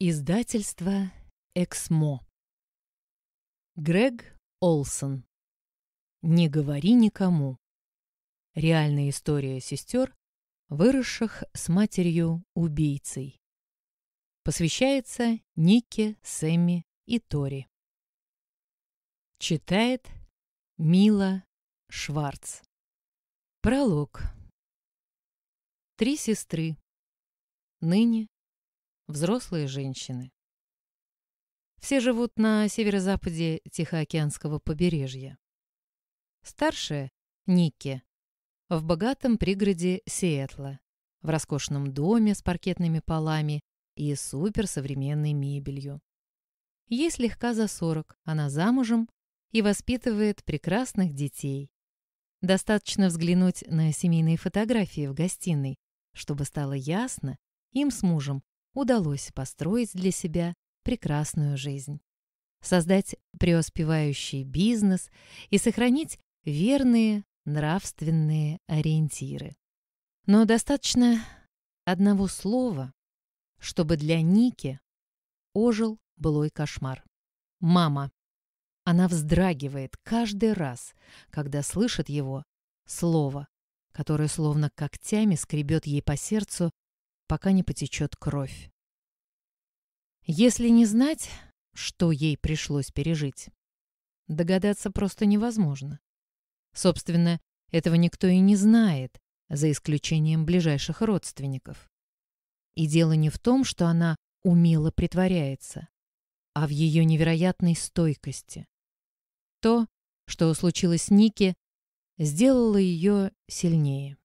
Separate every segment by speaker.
Speaker 1: Издательство «Эксмо». Грег Олсон. «Не говори никому». Реальная история сестер, выросших с матерью-убийцей. Посвящается Нике, Сэмми и Тори. Читает Мила Шварц. Пролог. Три сестры. Ныне взрослые женщины. Все живут на северо-западе Тихоокеанского побережья. Старшая – Никки, в богатом пригороде Сиэтла, в роскошном доме с паркетными полами и суперсовременной мебелью. Ей слегка за 40, она замужем и воспитывает прекрасных детей. Достаточно взглянуть на семейные фотографии в гостиной, чтобы стало ясно, им с мужем удалось построить для себя прекрасную жизнь, создать преуспевающий бизнес и сохранить верные нравственные ориентиры. Но достаточно одного слова, чтобы для Ники ожил былой кошмар. Мама. Она вздрагивает каждый раз, когда слышит его слово, которое словно когтями скребет ей по сердцу пока не потечет кровь. Если не знать, что ей пришлось пережить, догадаться просто невозможно. Собственно, этого никто и не знает, за исключением ближайших родственников. И дело не в том, что она умело притворяется, а в ее невероятной стойкости. То, что случилось с Ники, сделало ее сильнее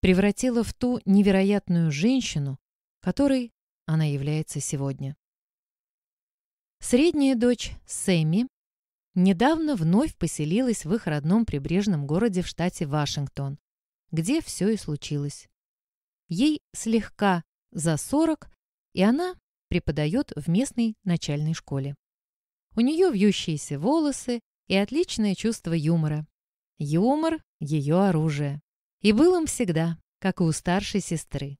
Speaker 1: превратила в ту невероятную женщину, которой она является сегодня. Средняя дочь Сэмми недавно вновь поселилась в их родном прибрежном городе в штате Вашингтон, где все и случилось. Ей слегка за 40, и она преподает в местной начальной школе. У нее вьющиеся волосы и отличное чувство юмора. Юмор – ее оружие. И был им всегда, как и у старшей сестры.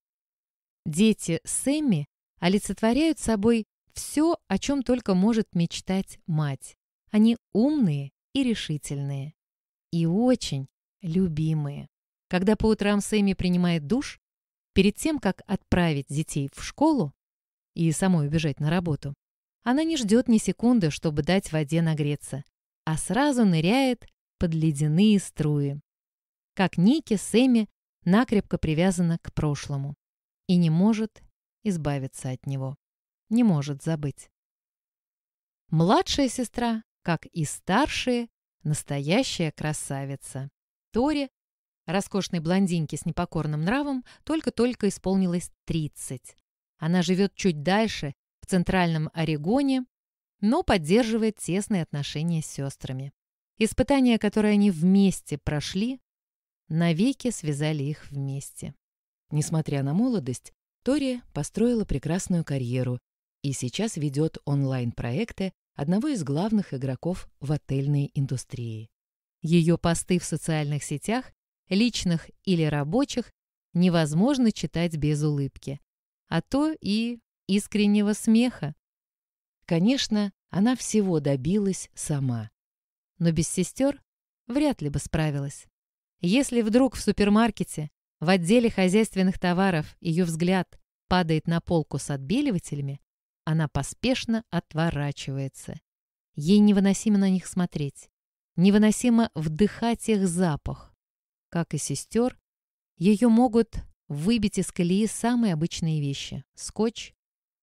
Speaker 1: Дети Сэмми олицетворяют собой все, о чем только может мечтать мать. Они умные и решительные. И очень любимые. Когда по утрам Сэмми принимает душ, перед тем, как отправить детей в школу и самой убежать на работу, она не ждет ни секунды, чтобы дать воде нагреться, а сразу ныряет под ледяные струи как Ники, Сэмми накрепко привязана к прошлому и не может избавиться от него, не может забыть. Младшая сестра, как и старшие, настоящая красавица. Тори, роскошной блондинке с непокорным нравом, только-только исполнилось 30. Она живет чуть дальше, в Центральном Орегоне, но поддерживает тесные отношения с сестрами. Испытание, которое они вместе прошли, навеки связали их вместе. Несмотря на молодость, Тори построила прекрасную карьеру и сейчас ведет онлайн-проекты одного из главных игроков в отельной индустрии. Ее посты в социальных сетях, личных или рабочих, невозможно читать без улыбки, а то и искреннего смеха. Конечно, она всего добилась сама, но без сестер вряд ли бы справилась. Если вдруг в супермаркете, в отделе хозяйственных товаров ее взгляд падает на полку с отбеливателями, она поспешно отворачивается. Ей невыносимо на них смотреть, невыносимо вдыхать их запах. Как и сестер, ее могут выбить из колеи самые обычные вещи – скотч,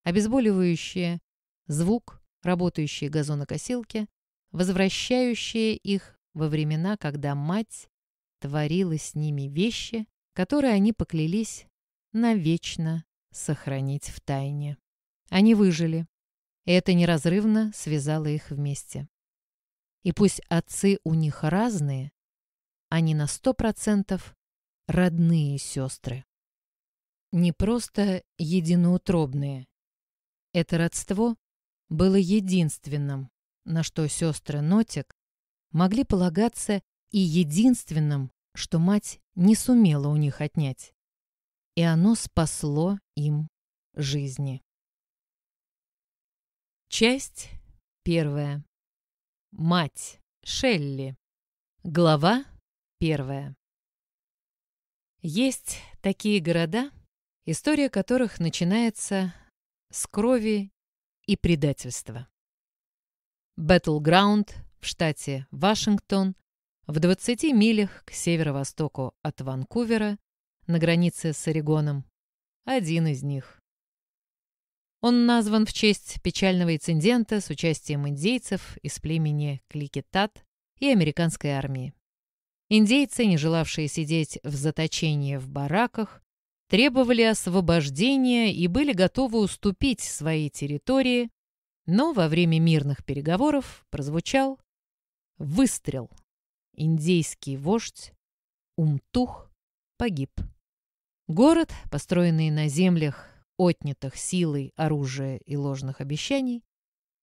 Speaker 1: обезболивающие, звук, работающие газонокосилки, возвращающие их во времена, когда мать творила с ними вещи, которые они поклялись навечно сохранить в тайне. Они выжили. И это неразрывно связало их вместе. И пусть отцы у них разные, они на сто процентов родные сестры. Не просто единоутробные. Это родство было единственным, на что сестры Нотик могли полагаться и единственным, что мать не сумела у них отнять. И оно спасло им жизни. Часть первая. Мать Шелли. Глава первая. Есть такие города, история которых начинается с крови и предательства. Battleground в штате Вашингтон в 20 милях к северо-востоку от Ванкувера, на границе с Орегоном, один из них. Он назван в честь печального инцидента с участием индейцев из племени Кликетат и американской армии. Индейцы, не желавшие сидеть в заточении в бараках, требовали освобождения и были готовы уступить свои территории, но во время мирных переговоров прозвучал выстрел. Индейский вождь Умтух погиб. Город, построенный на землях, отнятых силой оружия и ложных обещаний,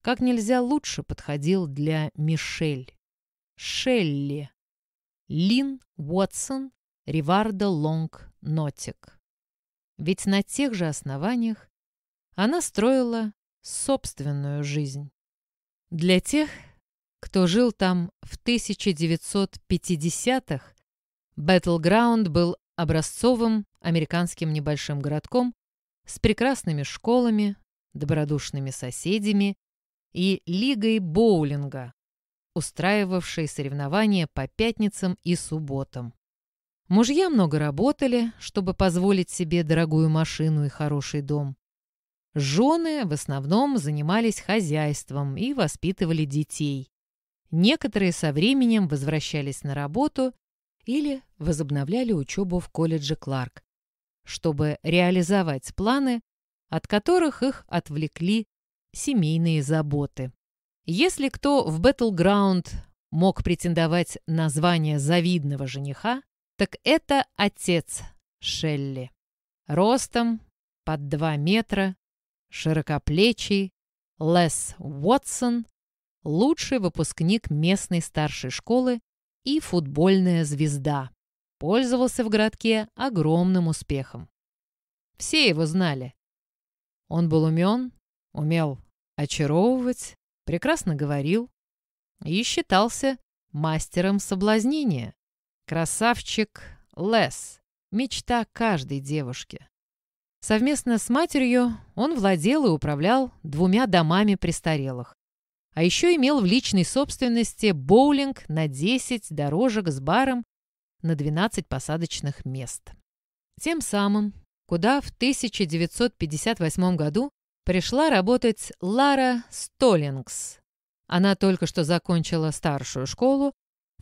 Speaker 1: как нельзя лучше подходил для Мишель. Шелли. Лин Уотсон Риварда Лонг Нотик. Ведь на тех же основаниях она строила собственную жизнь. Для тех, кто жил там в 1950-х, Бэтлграунд был образцовым американским небольшим городком с прекрасными школами, добродушными соседями и лигой боулинга, устраивавшей соревнования по пятницам и субботам. Мужья много работали, чтобы позволить себе дорогую машину и хороший дом. Жены в основном занимались хозяйством и воспитывали детей. Некоторые со временем возвращались на работу или возобновляли учебу в колледже Кларк, чтобы реализовать планы, от которых их отвлекли семейные заботы. Если кто в Battleground мог претендовать на звание завидного жениха, так это отец Шелли. Ростом под 2 метра, широкоплечий, Лес Уотсон лучший выпускник местной старшей школы и футбольная звезда. Пользовался в городке огромным успехом. Все его знали. Он был умен, умел очаровывать, прекрасно говорил и считался мастером соблазнения. Красавчик Лес, мечта каждой девушки. Совместно с матерью он владел и управлял двумя домами престарелых а еще имел в личной собственности боулинг на 10 дорожек с баром на 12 посадочных мест. Тем самым, куда в 1958 году пришла работать Лара Столлингс. Она только что закончила старшую школу,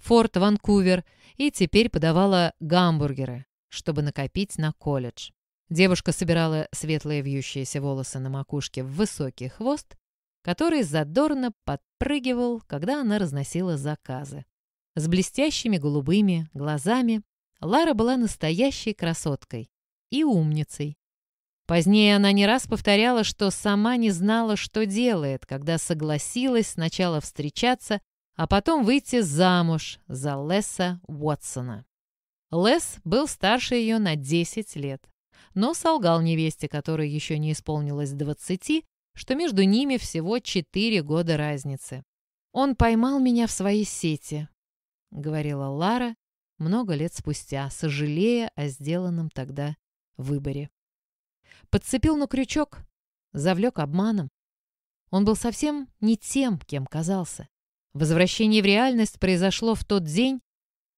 Speaker 1: Форт Ванкувер, и теперь подавала гамбургеры, чтобы накопить на колледж. Девушка собирала светлые вьющиеся волосы на макушке в высокий хвост который задорно подпрыгивал, когда она разносила заказы. С блестящими голубыми глазами Лара была настоящей красоткой и умницей. Позднее она не раз повторяла, что сама не знала, что делает, когда согласилась сначала встречаться, а потом выйти замуж за Леса Уотсона. Лес был старше ее на 10 лет, но солгал невесте, которой еще не исполнилось 20, что между ними всего четыре года разницы. «Он поймал меня в своей сети», — говорила Лара много лет спустя, сожалея о сделанном тогда выборе. Подцепил на крючок, завлек обманом. Он был совсем не тем, кем казался. Возвращение в реальность произошло в тот день,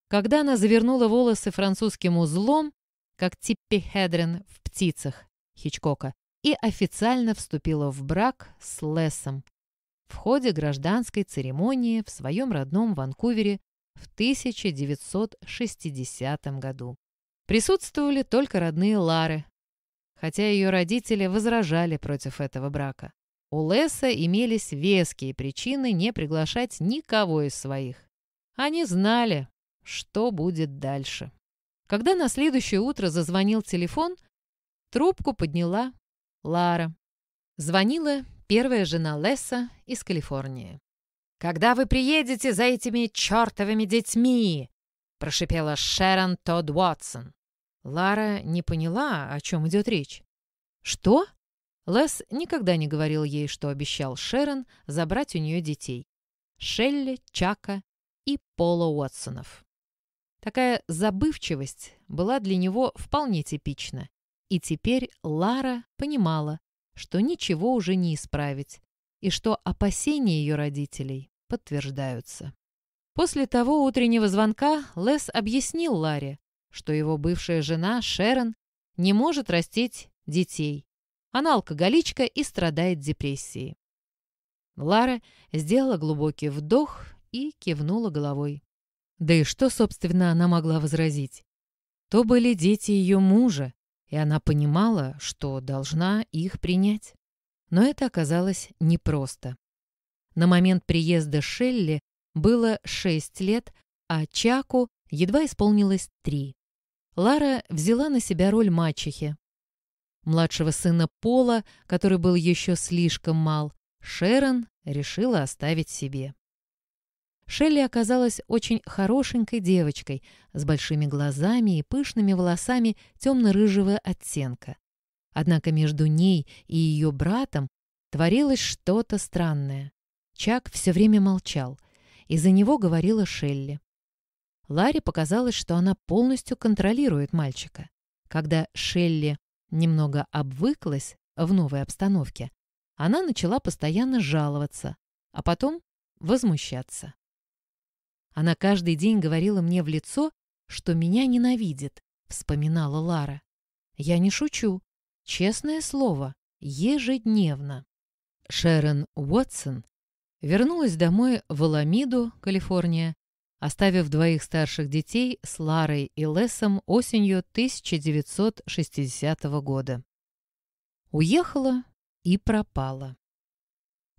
Speaker 1: когда она завернула волосы французским узлом, как Типпи Хедрен в «Птицах» Хичкока, и официально вступила в брак с Лесом в ходе гражданской церемонии в своем родном Ванкувере в 1960 году. Присутствовали только родные Лары, хотя ее родители возражали против этого брака. У Леса имелись веские причины не приглашать никого из своих. Они знали, что будет дальше. Когда на следующее утро зазвонил телефон, трубку подняла Лара. Звонила первая жена Лесса из Калифорнии. «Когда вы приедете за этими чертовыми детьми?» — прошипела Шерон Тодд Уотсон. Лара не поняла, о чем идет речь. «Что?» Лес никогда не говорил ей, что обещал Шерон забрать у нее детей. Шелли, Чака и Пола Уотсонов. Такая забывчивость была для него вполне типична, и теперь Лара понимала, что ничего уже не исправить, и что опасения ее родителей подтверждаются. После того утреннего звонка Лес объяснил Ларе, что его бывшая жена Шерон не может растить детей. Она алкоголичка и страдает депрессией. Лара сделала глубокий вдох и кивнула головой. Да и что, собственно, она могла возразить? То были дети ее мужа, и она понимала, что должна их принять. Но это оказалось непросто. На момент приезда Шелли было 6 лет, а Чаку едва исполнилось 3. Лара взяла на себя роль мачехи. Младшего сына Пола, который был еще слишком мал, Шерон решила оставить себе. Шелли оказалась очень хорошенькой девочкой с большими глазами и пышными волосами темно-рыжего оттенка. Однако между ней и ее братом творилось что-то странное. Чак все время молчал. и за него говорила Шелли. Ларе показалось, что она полностью контролирует мальчика. Когда Шелли немного обвыклась в новой обстановке, она начала постоянно жаловаться, а потом возмущаться. Она каждый день говорила мне в лицо, что меня ненавидит, вспоминала Лара. Я не шучу. Честное слово, ежедневно. Шэрон Уотсон вернулась домой в Аламиду, Калифорния, оставив двоих старших детей с Ларой и Лесом осенью 1960 года. Уехала и пропала.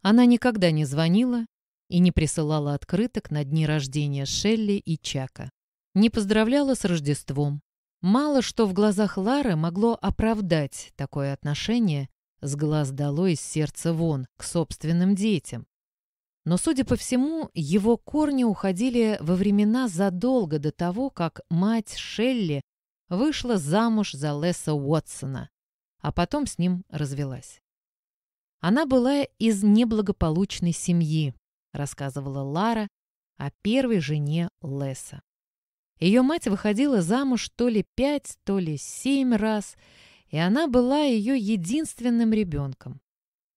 Speaker 1: Она никогда не звонила, и не присылала открыток на дни рождения Шелли и Чака. Не поздравляла с Рождеством. Мало что в глазах Лары могло оправдать такое отношение с глаз дало из сердца вон к собственным детям. Но, судя по всему, его корни уходили во времена задолго до того, как мать Шелли вышла замуж за Леса Уотсона, а потом с ним развелась. Она была из неблагополучной семьи, рассказывала Лара о первой жене Леса. Ее мать выходила замуж то ли пять, то ли семь раз, и она была ее единственным ребенком.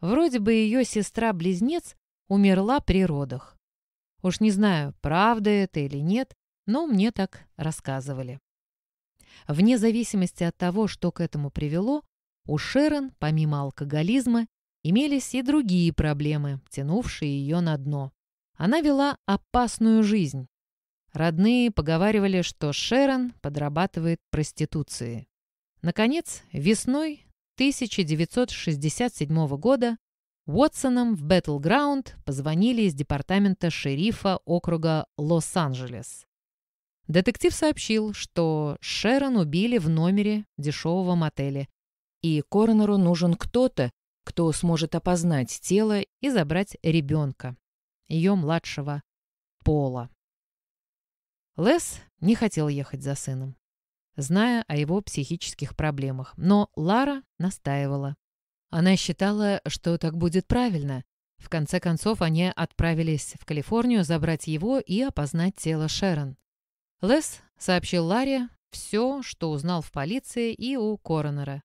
Speaker 1: Вроде бы ее сестра-близнец умерла при родах. Уж не знаю, правда это или нет, но мне так рассказывали. Вне зависимости от того, что к этому привело, у Шерон, помимо алкоголизма, имелись и другие проблемы, тянувшие ее на дно. Она вела опасную жизнь. Родные поговаривали, что Шерон подрабатывает проституцией. Наконец, весной 1967 года Уотсоном в Бэтлграунд позвонили из департамента шерифа округа Лос-Анджелес. Детектив сообщил, что Шерон убили в номере дешевого мотеля, и коронеру нужен кто-то, кто сможет опознать тело и забрать ребенка, ее младшего пола. Лес не хотел ехать за сыном, зная о его психических проблемах, но Лара настаивала. Она считала, что так будет правильно. В конце концов, они отправились в Калифорнию забрать его и опознать тело Шерон. Лес сообщил Ларе все, что узнал в полиции и у коронера.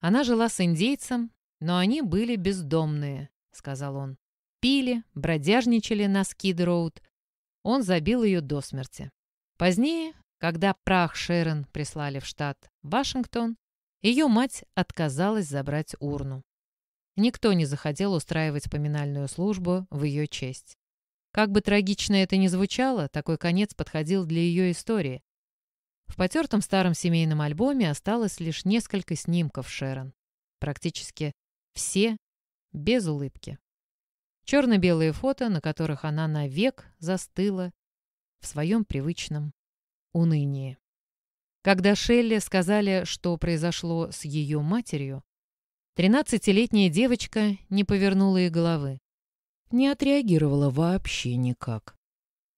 Speaker 1: Она жила с индейцем, но они были бездомные, сказал он. Пили, бродяжничали на Скид-Роуд. Он забил ее до смерти. Позднее, когда прах Шерон прислали в штат Вашингтон, ее мать отказалась забрать урну. Никто не захотел устраивать поминальную службу в ее честь. Как бы трагично это ни звучало, такой конец подходил для ее истории. В потертом старом семейном альбоме осталось лишь несколько снимков Шерон. Практически все без улыбки. Черно-белые фото, на которых она навек застыла в своем привычном унынии. Когда Шелли сказали, что произошло с ее матерью, тринадцатилетняя девочка не повернула и головы. Не отреагировала вообще никак.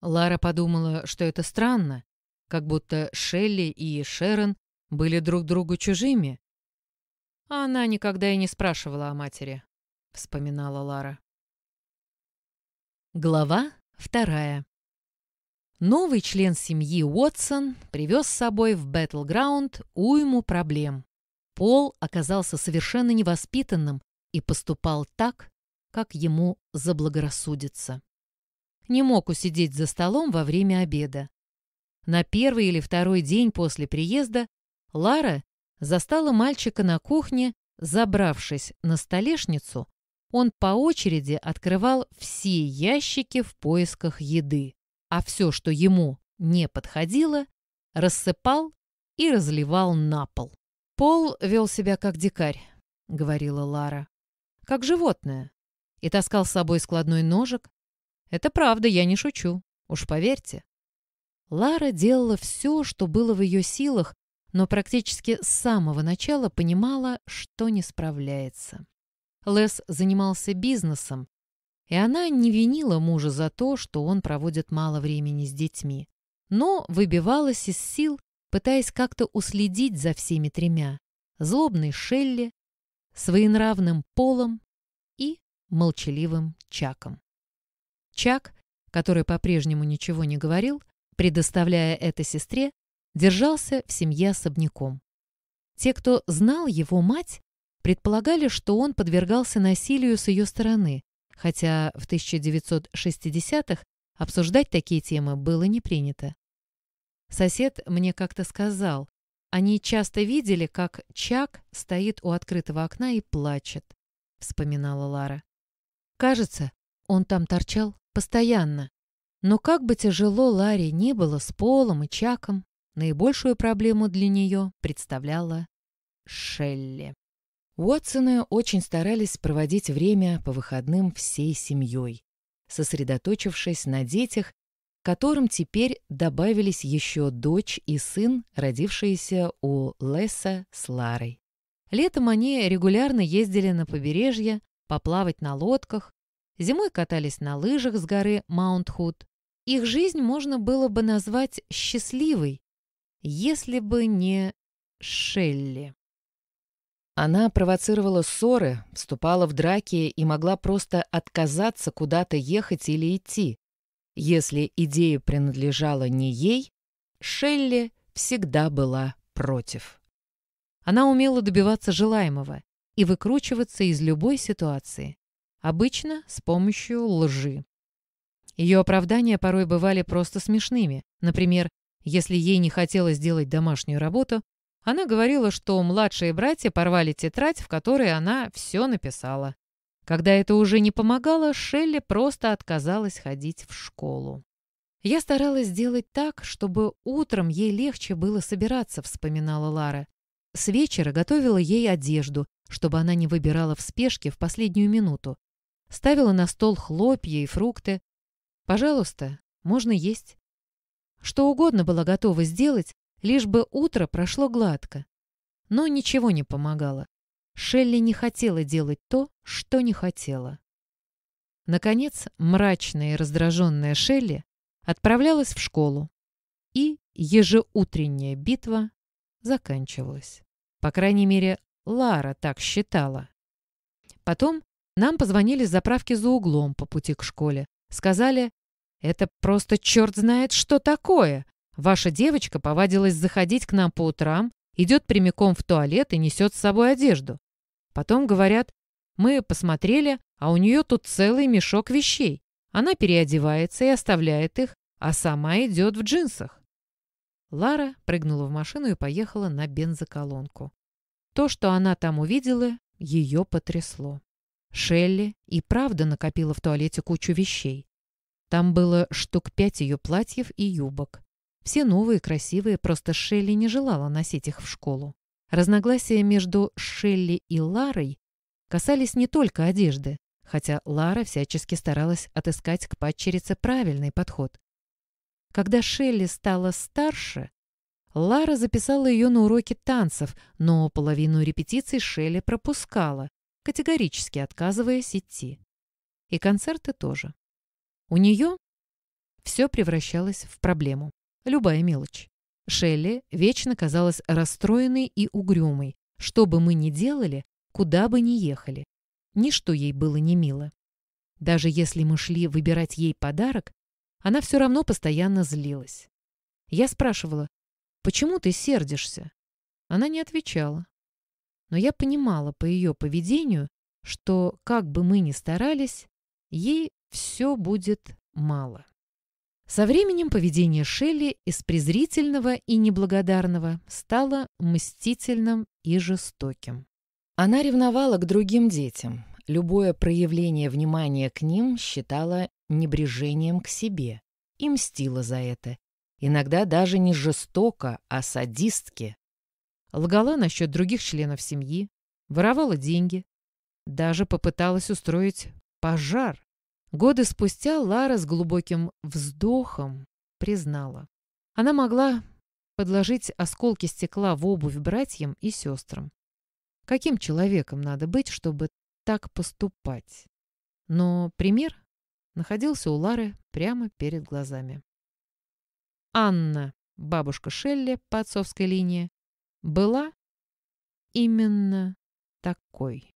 Speaker 1: Лара подумала, что это странно, как будто Шелли и Шерон были друг другу чужими, она никогда и не спрашивала о матери, вспоминала Лара. Глава вторая. Новый член семьи Уотсон привез с собой в Бэтлграунд уйму проблем. Пол оказался совершенно невоспитанным и поступал так, как ему заблагорассудится. Не мог усидеть за столом во время обеда. На первый или второй день после приезда Лара застала мальчика на кухне, забравшись на столешницу, он по очереди открывал все ящики в поисках еды, а все, что ему не подходило, рассыпал и разливал на пол. «Пол вел себя как дикарь», — говорила Лара, — «как животное, и таскал с собой складной ножик. Это правда, я не шучу, уж поверьте». Лара делала все, что было в ее силах, но практически с самого начала понимала, что не справляется. Лес занимался бизнесом, и она не винила мужа за то, что он проводит мало времени с детьми, но выбивалась из сил, пытаясь как-то уследить за всеми тремя – злобной Шелли, своенравным Полом и молчаливым Чаком. Чак, который по-прежнему ничего не говорил, предоставляя это сестре, держался в семье особняком. Те, кто знал его мать, предполагали, что он подвергался насилию с ее стороны, хотя в 1960-х обсуждать такие темы было не принято. Сосед мне как-то сказал, они часто видели, как Чак стоит у открытого окна и плачет, вспоминала Лара. Кажется, он там торчал постоянно. Но как бы тяжело Ларе не было с Полом и Чаком, Наибольшую проблему для нее представляла Шелли. Уотсоны очень старались проводить время по выходным всей семьей, сосредоточившись на детях, которым теперь добавились еще дочь и сын, родившиеся у Леса с Ларой. Летом они регулярно ездили на побережье, поплавать на лодках, зимой катались на лыжах с горы Маунт-Худ. Их жизнь можно было бы назвать счастливой, если бы не Шелли. Она провоцировала ссоры, вступала в драки и могла просто отказаться куда-то ехать или идти. Если идея принадлежала не ей, Шелли всегда была против. Она умела добиваться желаемого и выкручиваться из любой ситуации, обычно с помощью лжи. Ее оправдания порой бывали просто смешными. Например, если ей не хотелось делать домашнюю работу, она говорила, что младшие братья порвали тетрадь, в которой она все написала. Когда это уже не помогало, Шелли просто отказалась ходить в школу. «Я старалась сделать так, чтобы утром ей легче было собираться», — вспоминала Лара. С вечера готовила ей одежду, чтобы она не выбирала в спешке в последнюю минуту. Ставила на стол хлопья и фрукты. «Пожалуйста, можно есть. Что угодно была готова сделать, лишь бы утро прошло гладко. Но ничего не помогало. Шелли не хотела делать то, что не хотела. Наконец, мрачная и раздраженная Шелли отправлялась в школу, и ежеутренняя битва заканчивалась. По крайней мере, Лара так считала. Потом нам позвонили с заправки за углом по пути к школе. Сказали, это просто черт знает что такое. Ваша девочка повадилась заходить к нам по утрам, идет прямиком в туалет и несет с собой одежду. Потом говорят, мы посмотрели, а у нее тут целый мешок вещей. Она переодевается и оставляет их, а сама идет в джинсах. Лара прыгнула в машину и поехала на бензоколонку. То, что она там увидела, ее потрясло. Шелли и правда накопила в туалете кучу вещей. Там было штук пять ее платьев и юбок. Все новые, красивые, просто Шелли не желала носить их в школу. Разногласия между Шелли и Ларой касались не только одежды, хотя Лара всячески старалась отыскать к падчерице правильный подход. Когда Шелли стала старше, Лара записала ее на уроки танцев, но половину репетиций Шелли пропускала, категорически отказываясь идти. И концерты тоже. У нее все превращалось в проблему. Любая мелочь. Шелли вечно казалась расстроенной и угрюмой. Что бы мы ни делали, куда бы ни ехали. Ничто ей было не мило. Даже если мы шли выбирать ей подарок, она все равно постоянно злилась. Я спрашивала, «Почему ты сердишься?» Она не отвечала. Но я понимала по ее поведению, что, как бы мы ни старались, ей все будет мало. Со временем поведение Шелли из презрительного и неблагодарного стало мстительным и жестоким. Она ревновала к другим детям. Любое проявление внимания к ним считала небрежением к себе и мстила за это. Иногда даже не жестоко, а садистски. Лгала насчет других членов семьи, воровала деньги, даже попыталась устроить пожар. Годы спустя Лара с глубоким вздохом признала. Она могла подложить осколки стекла в обувь братьям и сестрам. Каким человеком надо быть, чтобы так поступать? Но пример находился у Лары прямо перед глазами. Анна, бабушка Шелли по отцовской линии, была именно такой.